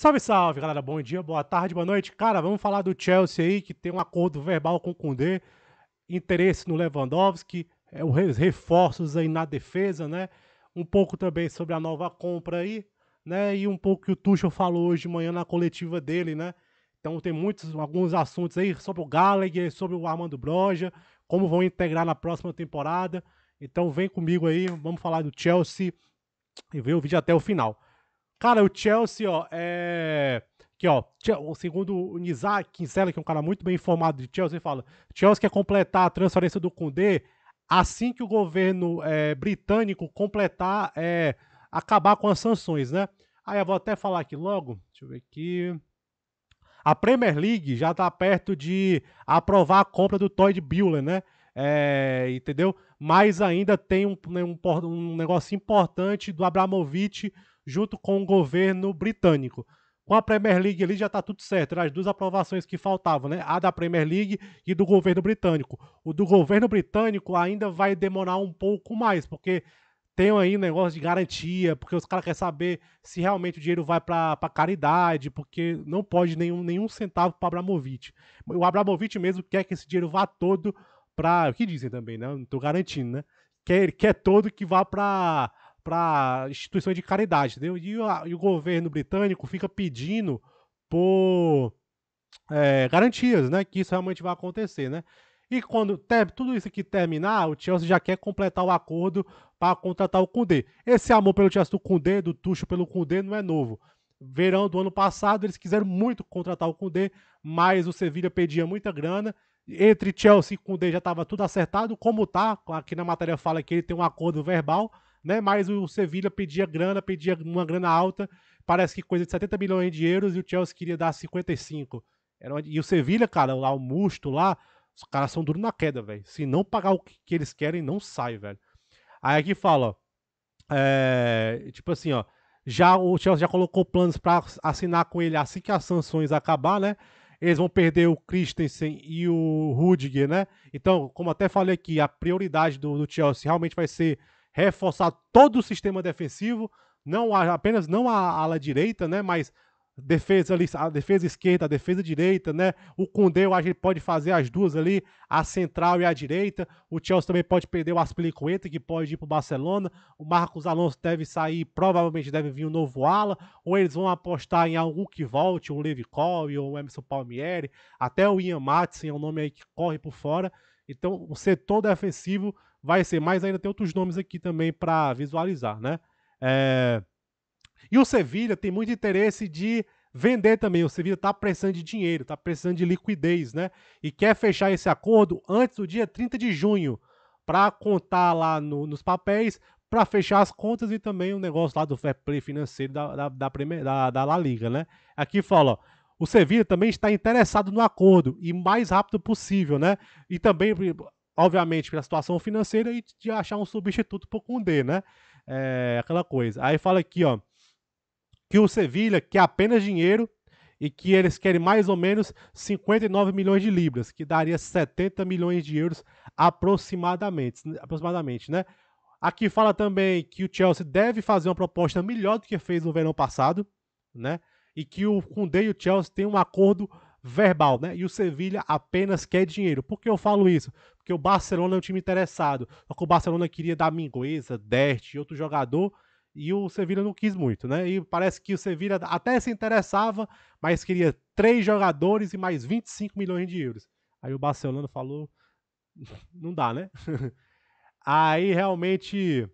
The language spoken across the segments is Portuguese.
Salve, salve, galera. Bom dia, boa tarde, boa noite. Cara, vamos falar do Chelsea aí, que tem um acordo verbal com o Koundé, interesse no Lewandowski, é, os reforços aí na defesa, né? Um pouco também sobre a nova compra aí, né? E um pouco que o Tuchel falou hoje de manhã na coletiva dele, né? Então tem muitos, alguns assuntos aí sobre o Gallagher, sobre o Armando Broja, como vão integrar na próxima temporada. Então vem comigo aí, vamos falar do Chelsea e ver o vídeo até o final. Cara, o Chelsea, ó, é. Aqui, ó, segundo o Nizar Kinsella, que é um cara muito bem informado de Chelsea, ele fala: Chelsea quer completar a transferência do Kundê assim que o governo é, britânico completar, é, acabar com as sanções, né? Aí eu vou até falar aqui logo, deixa eu ver aqui. A Premier League já está perto de aprovar a compra do Todd Buehler, né? É, entendeu? Mas ainda tem um, né, um, um negócio importante do Abramovich junto com o governo britânico. Com a Premier League ali já está tudo certo, né? as duas aprovações que faltavam, né? A da Premier League e do governo britânico. O do governo britânico ainda vai demorar um pouco mais, porque tem aí um negócio de garantia, porque os caras querem saber se realmente o dinheiro vai para caridade, porque não pode nenhum, nenhum centavo para Abramovich. O Abramovich mesmo quer que esse dinheiro vá todo para. O que dizem também, né? Não estou garantindo, né? Quer, quer todo que vá para para instituições de caridade, entendeu? E, a, e, o governo britânico fica pedindo por é, garantias, né, que isso realmente vai acontecer, né? E quando ter, tudo isso aqui terminar, o Chelsea já quer completar o acordo para contratar o Kundê. Esse amor pelo Chelsea do Kundê, do Tucho pelo Kundê, não é novo. Verão do ano passado, eles quiseram muito contratar o Kundê, mas o Sevilha pedia muita grana. Entre Chelsea e Kundê já estava tudo acertado, como tá, aqui na matéria fala que ele tem um acordo verbal, né? Mas o Sevilha pedia grana, pedia uma grana alta, parece que coisa de 70 milhões de euros e o Chelsea queria dar 55. Era uma... E o Sevilha, cara, lá o Musto lá, os caras são duros na queda, velho. Se não pagar o que eles querem, não sai, velho. Aí aqui fala, ó, é, tipo assim, ó, já o Chelsea já colocou planos para assinar com ele assim que as sanções acabar, né? Eles vão perder o Christensen e o Rudiger, né? Então, como até falei aqui, a prioridade do, do Chelsea realmente vai ser reforçar todo o sistema defensivo, não apenas não a ala direita, né, mas defesa ali, a defesa esquerda, a defesa direita, né? O Condeu eu acho que ele pode fazer as duas ali, a central e a direita. O Chelsea também pode perder o Aspilicueta, que pode ir para o Barcelona. O Marcos Alonso deve sair, provavelmente deve vir um novo ala, ou eles vão apostar em algum que volte, um Levi Cole ou um Emerson Palmieri, até o Ian Matson é um nome aí que corre por fora. Então, o setor defensivo vai ser, mas ainda tem outros nomes aqui também para visualizar, né? É... E o Sevilha tem muito interesse de vender também. O Sevilha está precisando de dinheiro, está precisando de liquidez, né? E quer fechar esse acordo antes do dia 30 de junho, para contar lá no, nos papéis, para fechar as contas e também o negócio lá do fair play financeiro da, da, da, primeira, da, da La Liga, né? Aqui fala, ó, o Sevilla também está interessado no acordo e mais rápido possível, né? E também obviamente, pela situação financeira e de achar um substituto para o Kundê, né? É, aquela coisa. Aí fala aqui, ó, que o Sevilha quer apenas dinheiro e que eles querem mais ou menos 59 milhões de libras, que daria 70 milhões de euros aproximadamente, aproximadamente, né? Aqui fala também que o Chelsea deve fazer uma proposta melhor do que fez no verão passado, né? E que o Koundé e o Chelsea têm um acordo verbal, né? E o Sevilha apenas quer dinheiro. Por que eu falo isso? Porque o Barcelona é um time interessado. Só que o Barcelona queria dar Mingueza, Dert e outro jogador e o Sevilla não quis muito, né? E parece que o Sevilla até se interessava, mas queria três jogadores e mais 25 milhões de euros. Aí o Barcelona falou: não dá, né? aí realmente.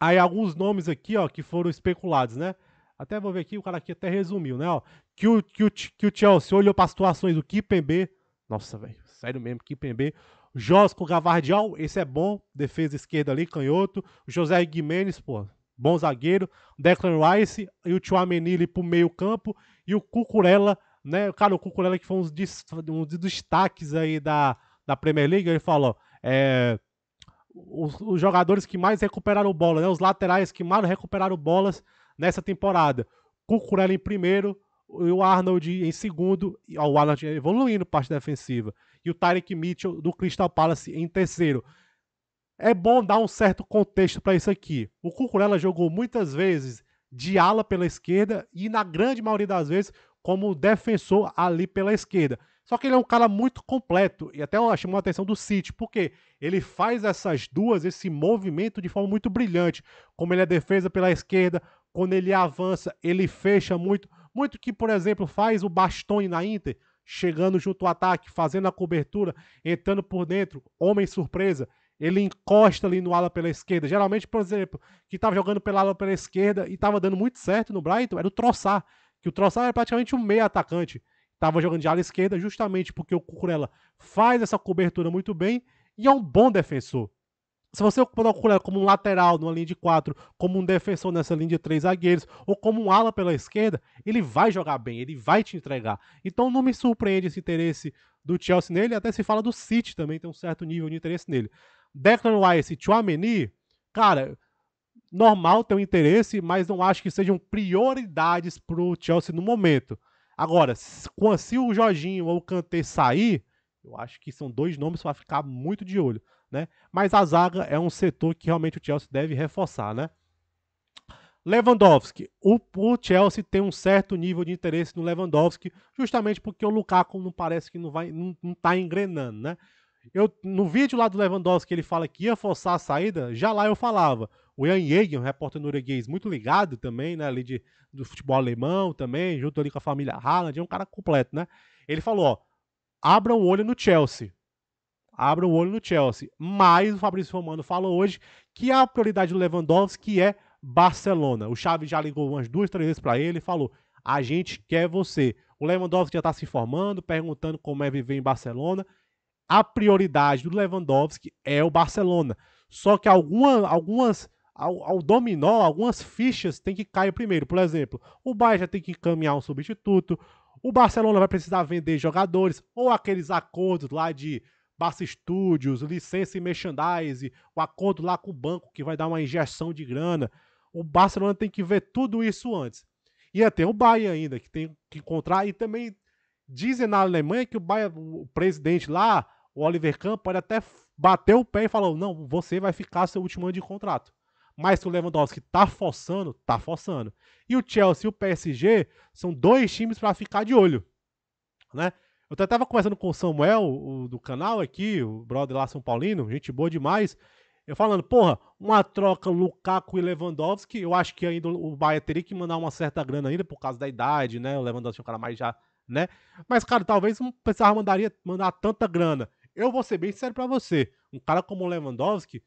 Aí alguns nomes aqui, ó, que foram especulados, né? Até vou ver aqui, o cara aqui até resumiu, né? Ó, que, o, que, o, que o Chelsea olhou para as situações do B. Nossa, velho, sério mesmo, Kipen B. Josco Gavardial, esse é bom. Defesa esquerda ali, canhoto. José Guimenes, pô, bom zagueiro. Declan Rice e o Tchouameni ali pro meio campo. E o Cucurella, né? Cara, o Cucurella que foi um dos, um dos destaques aí da, da Premier League. Ele falou, é... Os, os jogadores que mais recuperaram bola, né? Os laterais que mais recuperaram bolas nessa temporada. Cucurella em primeiro, o Arnold em segundo, o Arnold evoluindo parte defensiva, e o Tarek Mitchell do Crystal Palace em terceiro. É bom dar um certo contexto para isso aqui. O Cucurella jogou muitas vezes de ala pela esquerda e, na grande maioria das vezes, como defensor ali pela esquerda. Só que ele é um cara muito completo e até chamou a atenção do City, porque ele faz essas duas, esse movimento de forma muito brilhante, como ele é defesa pela esquerda, quando ele avança, ele fecha muito. Muito que, por exemplo, faz o Bastoni na Inter, chegando junto ao ataque, fazendo a cobertura, entrando por dentro, homem surpresa. Ele encosta ali no ala pela esquerda. Geralmente, por exemplo, que estava jogando pela ala pela esquerda e estava dando muito certo no Brighton, era o Troçar, que o Troçar era praticamente um meia atacante. Estava jogando de ala esquerda justamente porque o Cucurella faz essa cobertura muito bem e é um bom defensor se você ocupando o como um lateral numa linha de 4, como um defensor nessa linha de 3 zagueiros, ou como um ala pela esquerda, ele vai jogar bem, ele vai te entregar. Então não me surpreende esse interesse do Chelsea nele, até se fala do City também, tem um certo nível de interesse nele. Declan Rice e Chouameni, cara, normal ter um interesse, mas não acho que sejam prioridades pro Chelsea no momento. Agora, se o Jorginho ou o Kanté sair, eu acho que são dois nomes para ficar muito de olho né? Mas a zaga é um setor que realmente o Chelsea deve reforçar, né? Lewandowski. O, o, Chelsea tem um certo nível de interesse no Lewandowski, justamente porque o Lukaku não parece que não vai, não, não tá engrenando, né? Eu, no vídeo lá do Lewandowski, ele fala que ia forçar a saída, já lá eu falava. O Jan Jäger, um repórter norueguês muito ligado também, né, ali de, do futebol alemão também, junto ali com a família Haaland, é um cara completo, né? Ele falou, ó, abram um o olho no Chelsea abra o olho no Chelsea. Mas o Fabrício Romano falou hoje que a prioridade do Lewandowski é Barcelona. O Xavi já ligou umas duas, três vezes para ele e falou: a gente quer você. O Lewandowski já está se informando, perguntando como é viver em Barcelona. A prioridade do Lewandowski é o Barcelona. Só que alguma, algumas ao, ao, dominó, algumas fichas têm que cair primeiro. Por exemplo, o Bayern já tem que encaminhar um substituto, o Barcelona vai precisar vender jogadores, ou aqueles acordos lá de Barça Studios, licença e merchandise, o acordo lá com o banco que vai dar uma injeção de grana. O Barcelona tem que ver tudo isso antes. E até o Bayern ainda, que tem que encontrar. E também dizem na Alemanha que o Bayern, o presidente lá, o Oliver Kahn, pode até bater o pé e falar, não, você vai ficar seu último ano de contrato. Mas se o Lewandowski tá forçando, tá forçando. E o Chelsea e o PSG são dois times para ficar de olho, né? Eu até tava conversando com o Samuel, o, do canal aqui, o brother lá São Paulino, gente boa demais. Eu falando, porra, uma troca Lukaku e Lewandowski, eu acho que ainda o Bahia teria que mandar uma certa grana ainda por causa da idade, né? O Lewandowski é um cara mais já, né? Mas, cara, talvez não precisava mandaria, mandar tanta grana. Eu vou ser bem sério para você. Um cara como o Lewandowski,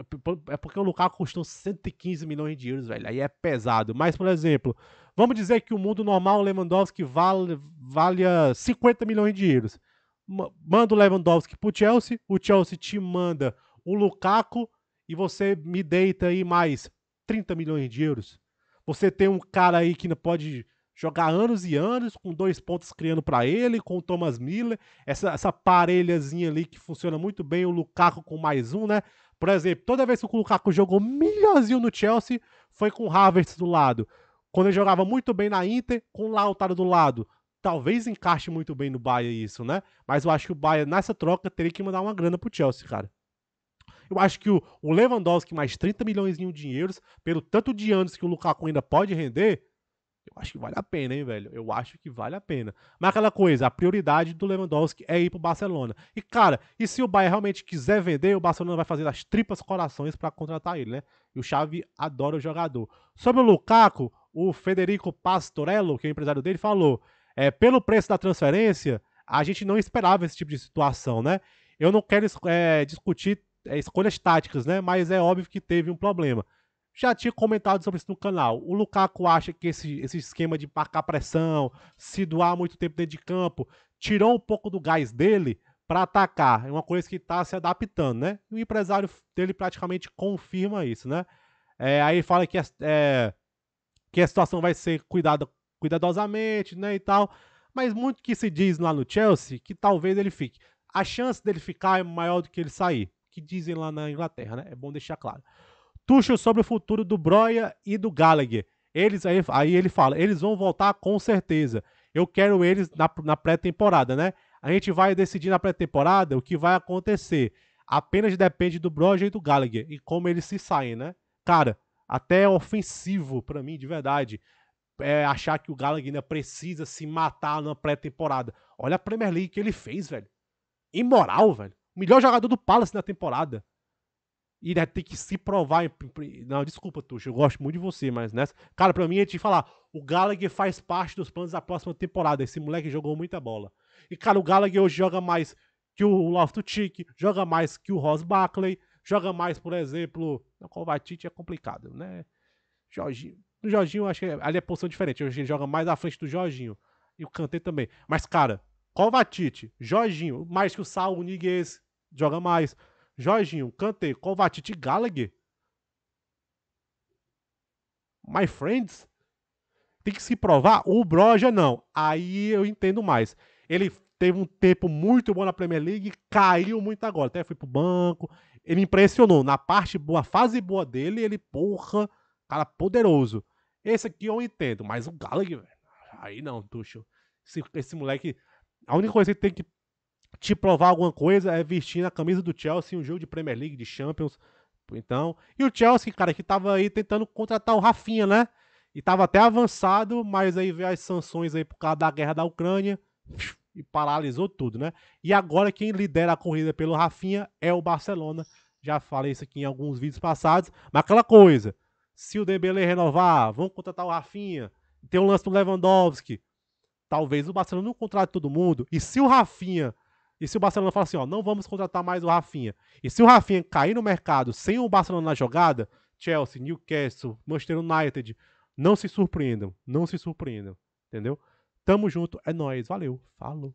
é, é porque o Lukaku custou 115 milhões de euros, velho. Aí é pesado. Mas, por exemplo, vamos dizer que o mundo normal, o Lewandowski vale, vale 50 ah, milhões de euros. Manda o Lewandowski pro Chelsea, o Chelsea te manda o Lukaku e você me deita aí mais 30 milhões de euros. Você tem um cara aí que pode jogar anos e anos, com dois pontos criando para ele, com o Thomas Miller, essa, essa parelhazinha ali que funciona muito bem, o Lukaku com mais um, né? Por exemplo, toda vez que o Lukaku jogou melhorzinho no Chelsea, foi com o Havertz do lado. Quando ele jogava muito bem na Inter, com o Lautaro do lado. Talvez encaixe muito bem no Bahia isso, né? Mas eu acho que o Bahia nessa troca, teria que mandar uma grana pro Chelsea, cara. Eu acho que o, o Lewandowski mais 30 milhões de euros, pelo tanto de anos que o Lukaku ainda pode render, eu acho que vale a pena, hein, velho? Eu acho que vale a pena. Mas aquela coisa, a prioridade do Lewandowski é ir pro Barcelona. E, cara, e se o Bayern realmente quiser vender, o Barcelona vai fazer as tripas corações para contratar ele, né? E o Xavi adora o jogador. Sobre o Lukaku, o Federico Pastorello, que é o empresário dele, falou: é, pelo preço da transferência, a gente não esperava esse tipo de situação, né? Eu não quero é, discutir é, escolhas táticas, né? Mas é óbvio que teve um problema já tinha comentado sobre isso no canal. O Lukaku acha que esse, esse esquema de marcar pressão, se doar muito tempo dentro de campo, tirou um pouco do gás dele para atacar. É uma coisa que está se adaptando, né? E o empresário dele praticamente confirma isso, né? É, aí fala que, é, que a situação vai ser cuidada cuidadosamente, né, e tal. Mas muito que se diz lá no Chelsea que talvez ele fique. A chance dele ficar é maior do que ele sair, que dizem lá na Inglaterra, né? É bom deixar claro. Tuchel sobre o futuro do Broia e do Gallagher. Eles aí, aí ele fala, eles vão voltar com certeza. Eu quero eles na, na pré-temporada, né? A gente vai decidir na pré-temporada o que vai acontecer. Apenas depende do Broia e do Gallagher e como eles se saem, né? Cara, até é ofensivo para mim, de verdade, é achar que o Gallagher ainda precisa se matar na pré-temporada. Olha a Premier League que ele fez, velho. Imoral, velho. O melhor jogador do Palace na temporada iria ter que se provar. Não, desculpa, Tuxa, eu gosto muito de você, mas nessa. Cara, pra mim é te falar: o Gallagher faz parte dos planos da próxima temporada. Esse moleque jogou muita bola. E, cara, o Gallagher hoje joga mais que o Loftus-Cheek, joga mais que o Ross Barkley, joga mais, por exemplo, o Kovacic é complicado, né? Jorginho, o Jorginho acho que é, ali é posição diferente, hoje ele joga mais à frente do Jorginho e o Kanté também. Mas cara, Kovacic, Jorginho, mais que o Saul Niguez joga mais. Jorginho, Kante, Kovacic e Gallagher. My friends? Tem que se provar? O Broja não. Aí eu entendo mais. Ele teve um tempo muito bom na Premier League, caiu muito agora. Até foi pro banco. Ele impressionou. Na parte boa, fase boa dele, ele, porra, cara poderoso. Esse aqui eu entendo, mas o Gallagher, Aí não, Tuxo. Esse, esse moleque. A única coisa que ele tem que te provar alguma coisa é vestir na camisa do Chelsea um jogo de Premier League, de Champions. Então, e o Chelsea, cara, que tava aí tentando contratar o Rafinha, né? E tava até avançado, mas aí veio as sanções aí por causa da guerra da Ucrânia e paralisou tudo, né? E agora quem lidera a corrida pelo Rafinha é o Barcelona. Já falei isso aqui em alguns vídeos passados, mas aquela coisa, se o Dembélé renovar, vão contratar o Rafinha, tem um lance do Lewandowski, talvez o Barcelona não contrate todo mundo, e se o Rafinha e se o Barcelona falar assim, ó, não vamos contratar mais o Rafinha. E se o Rafinha cair no mercado sem o Barcelona na jogada, Chelsea, Newcastle, Manchester United, não se surpreendam, não se surpreendam, entendeu? Tamo junto, é nós, valeu, falou.